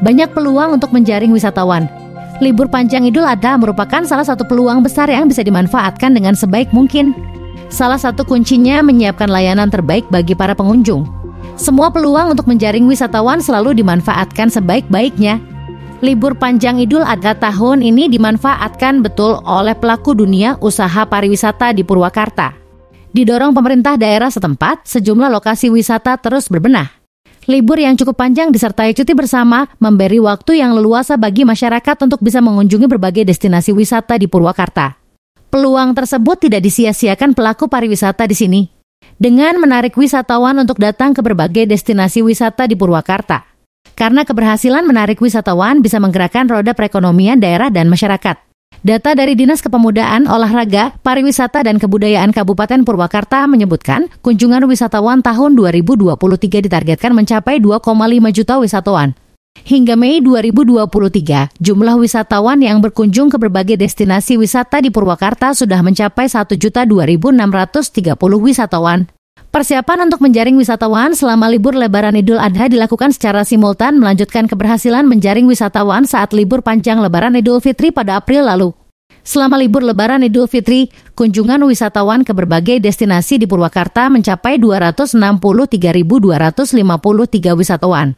banyak peluang untuk menjaring wisatawan. Libur panjang Idul Adha merupakan salah satu peluang besar yang bisa dimanfaatkan dengan sebaik mungkin. Salah satu kuncinya menyiapkan layanan terbaik bagi para pengunjung. Semua peluang untuk menjaring wisatawan selalu dimanfaatkan sebaik-baiknya. Libur panjang Idul Adha tahun ini dimanfaatkan betul oleh pelaku dunia usaha pariwisata di Purwakarta. Didorong pemerintah daerah setempat, sejumlah lokasi wisata terus berbenah. Libur yang cukup panjang disertai cuti bersama memberi waktu yang leluasa bagi masyarakat untuk bisa mengunjungi berbagai destinasi wisata di Purwakarta. Peluang tersebut tidak disia-siakan pelaku pariwisata di sini dengan menarik wisatawan untuk datang ke berbagai destinasi wisata di Purwakarta. Karena keberhasilan menarik wisatawan bisa menggerakkan roda perekonomian daerah dan masyarakat. Data dari Dinas Kepemudaan, Olahraga, Pariwisata dan Kebudayaan Kabupaten Purwakarta menyebutkan, kunjungan wisatawan tahun 2023 ditargetkan mencapai 2,5 juta wisatawan. Hingga Mei 2023, jumlah wisatawan yang berkunjung ke berbagai destinasi wisata di Purwakarta sudah mencapai 1.2.630 wisatawan. Persiapan untuk menjaring wisatawan selama libur Lebaran Idul Adha dilakukan secara simultan melanjutkan keberhasilan menjaring wisatawan saat libur panjang Lebaran Idul Fitri pada April lalu. Selama libur Lebaran Idul Fitri, kunjungan wisatawan ke berbagai destinasi di Purwakarta mencapai 263.253 wisatawan.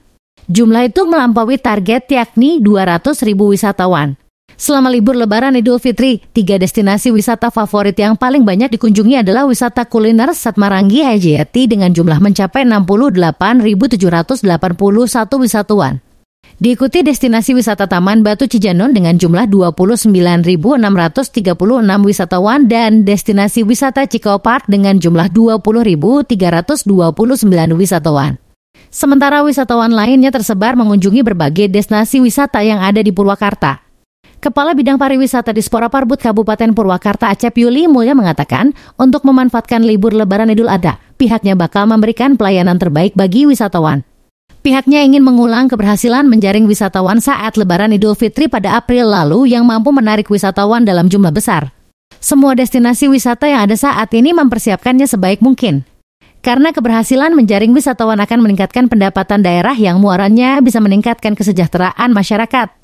Jumlah itu melampaui target yakni 200.000 wisatawan. Selama libur Lebaran Idul Fitri, tiga destinasi wisata favorit yang paling banyak dikunjungi adalah wisata kuliner Satmarangi Hayati dengan jumlah mencapai 68.781 wisatawan. Diikuti destinasi wisata Taman Batu Cijanon dengan jumlah 29.636 wisatawan dan destinasi wisata Cikau Park dengan jumlah 20.329 wisatawan. Sementara wisatawan lainnya tersebar mengunjungi berbagai destinasi wisata yang ada di Purwakarta. Kepala Bidang Pariwisata di Spora Parbut Kabupaten Purwakarta Acep Yuli Mulya mengatakan, untuk memanfaatkan libur Lebaran Idul Adha, pihaknya bakal memberikan pelayanan terbaik bagi wisatawan. Pihaknya ingin mengulang keberhasilan menjaring wisatawan saat Lebaran Idul Fitri pada April lalu yang mampu menarik wisatawan dalam jumlah besar. Semua destinasi wisata yang ada saat ini mempersiapkannya sebaik mungkin. Karena keberhasilan menjaring wisatawan akan meningkatkan pendapatan daerah yang muaranya bisa meningkatkan kesejahteraan masyarakat.